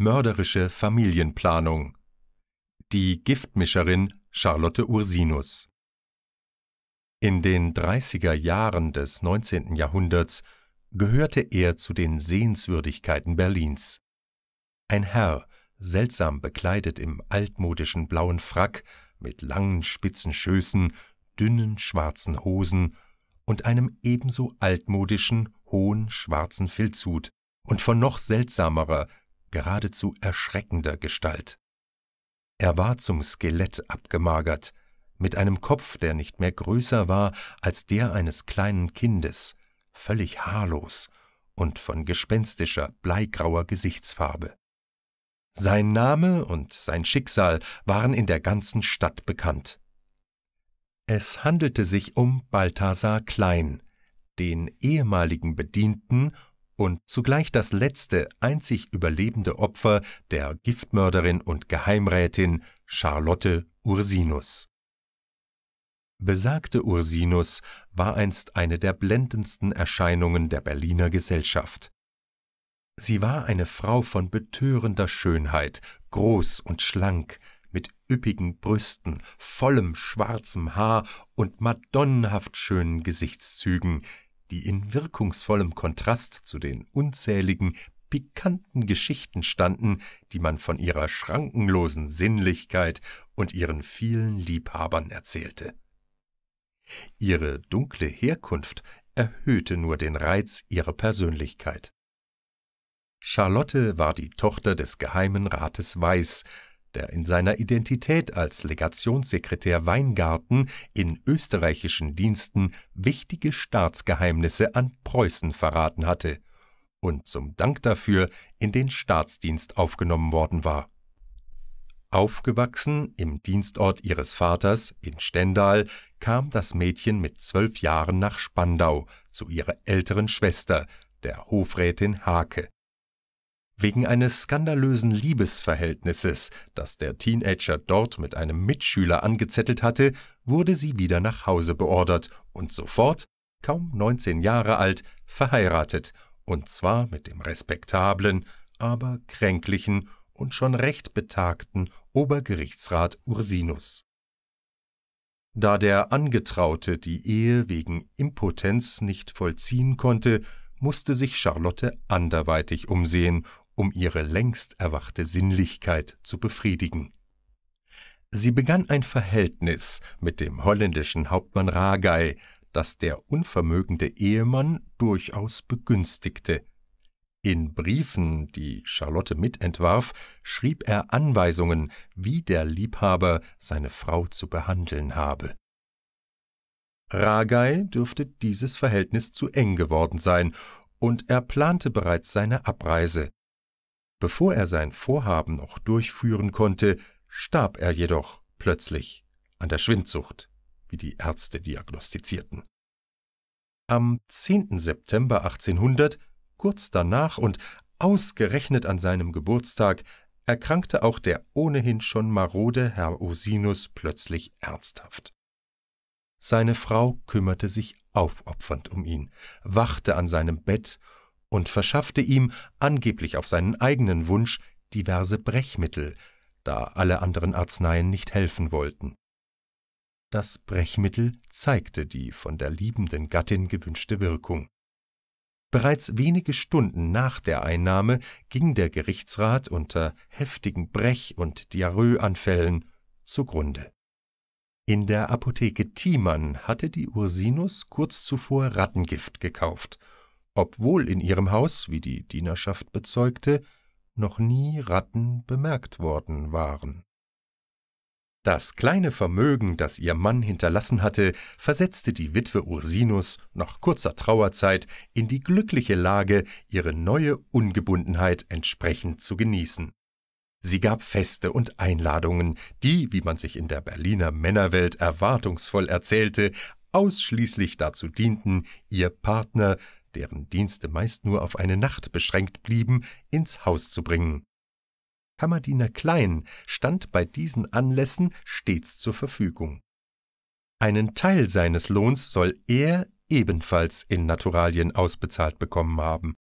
Mörderische Familienplanung. Die Giftmischerin Charlotte Ursinus. In den 30er Jahren des 19. Jahrhunderts gehörte er zu den Sehenswürdigkeiten Berlins. Ein Herr, seltsam bekleidet im altmodischen blauen Frack, mit langen spitzen Schößen, dünnen schwarzen Hosen und einem ebenso altmodischen hohen schwarzen Filzhut und von noch seltsamerer, geradezu erschreckender Gestalt. Er war zum Skelett abgemagert, mit einem Kopf, der nicht mehr größer war als der eines kleinen Kindes, völlig haarlos und von gespenstischer, bleigrauer Gesichtsfarbe. Sein Name und sein Schicksal waren in der ganzen Stadt bekannt. Es handelte sich um Balthasar Klein, den ehemaligen Bedienten und zugleich das letzte, einzig überlebende Opfer der Giftmörderin und Geheimrätin Charlotte Ursinus. Besagte Ursinus war einst eine der blendendsten Erscheinungen der Berliner Gesellschaft. Sie war eine Frau von betörender Schönheit, groß und schlank, mit üppigen Brüsten, vollem schwarzem Haar und madonnenhaft schönen Gesichtszügen, die in wirkungsvollem Kontrast zu den unzähligen, pikanten Geschichten standen, die man von ihrer schrankenlosen Sinnlichkeit und ihren vielen Liebhabern erzählte. Ihre dunkle Herkunft erhöhte nur den Reiz ihrer Persönlichkeit. Charlotte war die Tochter des Geheimen Rates Weiß, der in seiner Identität als Legationssekretär Weingarten in österreichischen Diensten wichtige Staatsgeheimnisse an Preußen verraten hatte und zum Dank dafür in den Staatsdienst aufgenommen worden war. Aufgewachsen im Dienstort ihres Vaters in Stendal kam das Mädchen mit zwölf Jahren nach Spandau zu ihrer älteren Schwester, der Hofrätin Hake, Wegen eines skandalösen Liebesverhältnisses, das der Teenager dort mit einem Mitschüler angezettelt hatte, wurde sie wieder nach Hause beordert und sofort, kaum 19 Jahre alt, verheiratet, und zwar mit dem respektablen, aber kränklichen und schon recht betagten Obergerichtsrat Ursinus. Da der Angetraute die Ehe wegen Impotenz nicht vollziehen konnte, musste sich Charlotte anderweitig umsehen um ihre längst erwachte Sinnlichkeit zu befriedigen. Sie begann ein Verhältnis mit dem holländischen Hauptmann Ragei, das der unvermögende Ehemann durchaus begünstigte. In Briefen, die Charlotte mitentwarf, schrieb er Anweisungen, wie der Liebhaber seine Frau zu behandeln habe. Ragei dürfte dieses Verhältnis zu eng geworden sein, und er plante bereits seine Abreise. Bevor er sein Vorhaben noch durchführen konnte, starb er jedoch plötzlich an der Schwindsucht, wie die Ärzte diagnostizierten. Am 10. September 1800, kurz danach und ausgerechnet an seinem Geburtstag, erkrankte auch der ohnehin schon marode Herr Ursinus plötzlich ernsthaft. Seine Frau kümmerte sich aufopfernd um ihn, wachte an seinem Bett und verschaffte ihm, angeblich auf seinen eigenen Wunsch, diverse Brechmittel, da alle anderen Arzneien nicht helfen wollten. Das Brechmittel zeigte die von der liebenden Gattin gewünschte Wirkung. Bereits wenige Stunden nach der Einnahme ging der Gerichtsrat unter heftigen Brech- und Diarrhoeanfällen zugrunde. In der Apotheke Thiemann hatte die Ursinus kurz zuvor Rattengift gekauft – obwohl in ihrem Haus, wie die Dienerschaft bezeugte, noch nie Ratten bemerkt worden waren. Das kleine Vermögen, das ihr Mann hinterlassen hatte, versetzte die Witwe Ursinus nach kurzer Trauerzeit in die glückliche Lage, ihre neue Ungebundenheit entsprechend zu genießen. Sie gab Feste und Einladungen, die, wie man sich in der Berliner Männerwelt erwartungsvoll erzählte, ausschließlich dazu dienten, ihr Partner deren Dienste meist nur auf eine Nacht beschränkt blieben, ins Haus zu bringen. Kammerdiener Klein stand bei diesen Anlässen stets zur Verfügung. Einen Teil seines Lohns soll er ebenfalls in Naturalien ausbezahlt bekommen haben.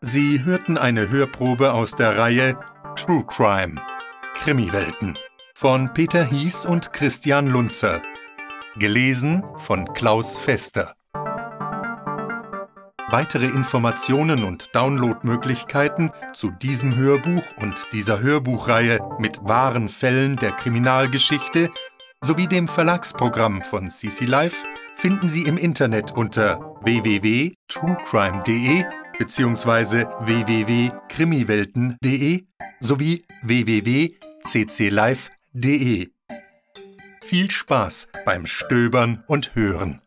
Sie hörten eine Hörprobe aus der Reihe True Crime Krimiwelten von Peter Hies und Christian Lunzer. Gelesen von Klaus Fester. Weitere Informationen und Downloadmöglichkeiten zu diesem Hörbuch und dieser Hörbuchreihe mit wahren Fällen der Kriminalgeschichte sowie dem Verlagsprogramm von CC Live finden Sie im Internet unter www.truecrime.de bzw. www.krimiwelten.de sowie www.cclife.de. Viel Spaß beim Stöbern und Hören.